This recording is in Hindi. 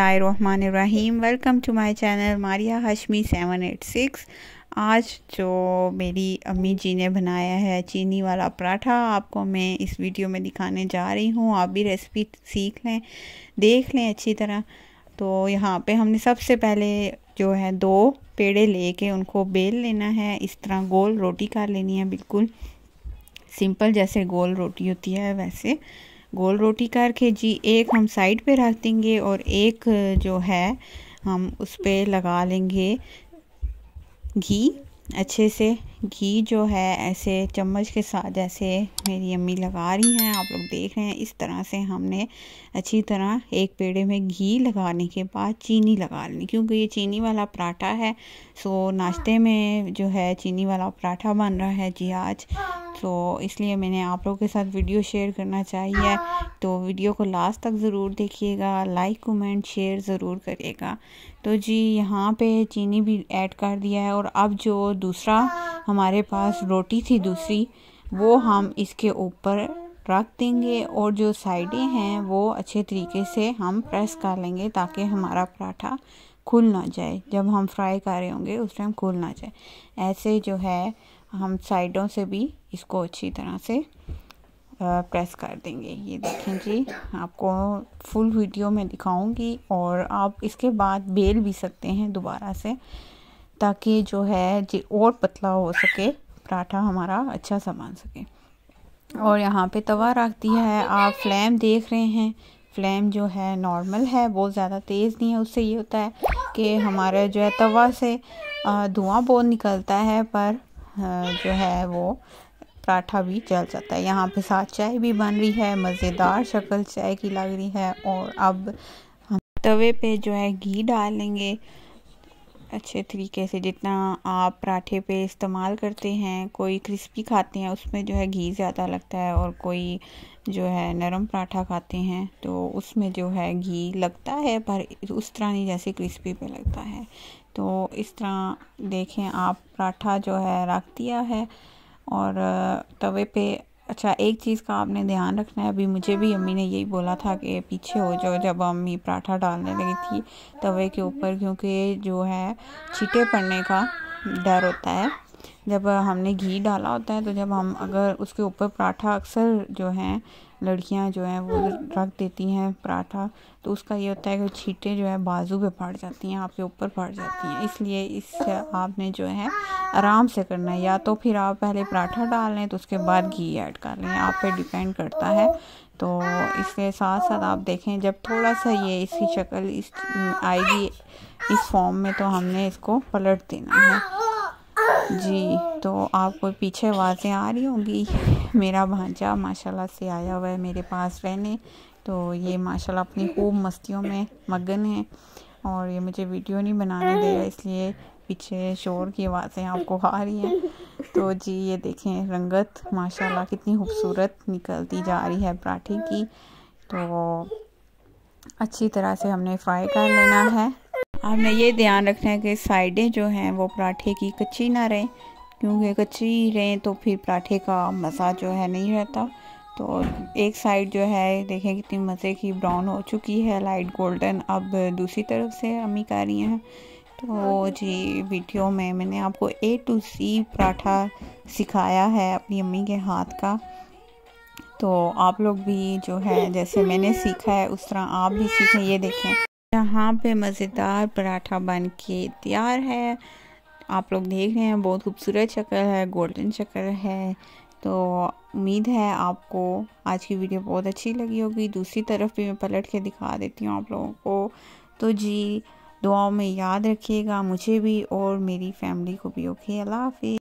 बिस्मिल्लाम welcome to my channel Maria Hashmi seven eight six आज जो मेरी अम्मी जी ने बनाया है चीनी वाला पराठा आपको मैं इस वीडियो में दिखाने जा रही हूँ आप भी रेसिपी सीख लें देख लें अच्छी तरह तो यहाँ पे हमने सबसे पहले जो है दो पेड़े लेके उनको बेल लेना है इस तरह गोल रोटी कर लेनी है बिल्कुल सिंपल जैसे गोल रोटी होती है वैसे गोल रोटी करके जी एक हम साइड पे रख देंगे और एक जो है हम उस पर लगा लेंगे घी अच्छे से घी जो है ऐसे चम्मच के साथ जैसे मेरी अम्मी लगा रही हैं आप लोग देख रहे हैं इस तरह से हमने अच्छी तरह एक पेड़े में घी लगाने के बाद चीनी लगा लेनी क्योंकि ये चीनी वाला पराठा है सो नाश्ते में जो है चीनी वाला पराठा बन रहा है जी आज सो तो इसलिए मैंने आप लोगों के साथ वीडियो शेयर करना चाहिए तो वीडियो को लास्ट तक ज़रूर देखिएगा लाइक कमेंट शेयर ज़रूर करिएगा तो जी यहाँ पे चीनी भी ऐड कर दिया है और अब जो दूसरा हमारे पास रोटी थी दूसरी वो हम इसके ऊपर रख देंगे और जो साइडें हैं वो अच्छे तरीके से हम प्रेस कर लेंगे ताकि हमारा पराठा खुल ना जाए जब हम फ्राई कर रहे होंगे उस टाइम खुल ना जाए ऐसे जो है हम साइडों से भी इसको अच्छी तरह से प्रेस कर देंगे ये देखें जी आपको फुल वीडियो में दिखाऊंगी और आप इसके बाद बेल भी सकते हैं दोबारा से ताकि जो है जी और पतला हो सके पराठा हमारा अच्छा सा बन सके और यहाँ पे तवा रख दिया है आप फ्लेम देख रहे हैं फ्लेम जो है नॉर्मल है बहुत ज़्यादा तेज़ नहीं है उससे ये होता है कि हमारा जो है तवा से धुआं बहुत निकलता है पर जो है वो पराठा भी चल जाता है यहाँ पे साथ चाय भी बन रही है मज़ेदार शक्ल चाय की लग रही है और अब हम तवे पे जो है घी डालेंगे अच्छे तरीके से जितना आप पराठे पे इस्तेमाल करते हैं कोई क्रिस्पी खाते हैं उसमें जो है घी ज़्यादा लगता है और कोई जो है नरम पराठा खाते हैं तो उसमें जो है घी लगता है पर उस तरह नहीं जैसे क्रिस्पी पे लगता है तो इस तरह देखें आप पराठा जो है रख दिया है और तवे पे अच्छा एक चीज़ का आपने ध्यान रखना है अभी मुझे भी अम्मी ने यही बोला था कि पीछे हो जाओ जब अम्मी पराठा डालने लगी थी तवे के ऊपर क्योंकि जो है छीटे पड़ने का डर होता है जब हमने घी डाला होता है तो जब हम अगर उसके ऊपर पराठा अक्सर जो है लड़कियां जो हैं वो रख देती हैं पराठा तो उसका ये होता है कि छीटें जो है बाजू पे फाड़ जाती हैं आपके ऊपर फाड़ जाती हैं इसलिए इससे आपने जो है आराम से करना है या तो फिर आप पहले पराठा डाल लें तो उसके बाद घी ऐड कर लें आप पे डिपेंड करता है तो इसके साथ साथ आप देखें जब थोड़ा सा ये इसकी शक्ल इस आएगी इस फॉर्म में तो हमने इसको पलट देना है जी तो आपको पीछे आवाज़ें आ रही होंगी मेरा भांजा माशाल्लाह से आया हुआ है मेरे पास रहने तो ये माशाल्लाह अपनी खूब मस्तियों में मगन है और ये मुझे वीडियो नहीं बनाने दे रहा इसलिए पीछे शोर की आवाज़ें आपको आ रही हैं तो जी ये देखें रंगत माशाल्लाह कितनी खूबसूरत निकलती जा रही है पराठे की तो अच्छी तरह से हमने फ्राई कर लेना है आपने ये ध्यान रखना है कि साइडें जो हैं वो पराठे की कच्ची ना रहें क्योंकि कच्ची रहें तो फिर पराठे का मज़ा जो है नहीं रहता तो एक साइड जो है देखें कितनी मज़े की ब्राउन हो चुकी है लाइट गोल्डन अब दूसरी तरफ से अम्मी कर रही हैं तो जी वीडियो में मैंने आपको ए टू सी पराठा सिखाया है अपनी अम्मी के हाथ का तो आप लोग भी जो है जैसे मैंने सीखा है उस तरह आप भी सीखें ये देखें यहाँ पे मज़ेदार पराठा बन के तैयार है आप लोग देख रहे हैं बहुत खूबसूरत शक्ल है गोल्डन शक्ल है तो उम्मीद है आपको आज की वीडियो बहुत अच्छी लगी होगी दूसरी तरफ भी मैं पलट के दिखा देती हूँ आप लोगों को तो जी दुआओं में याद रखिएगा मुझे भी और मेरी फैमिली को भी ओके अल्लाह हाफि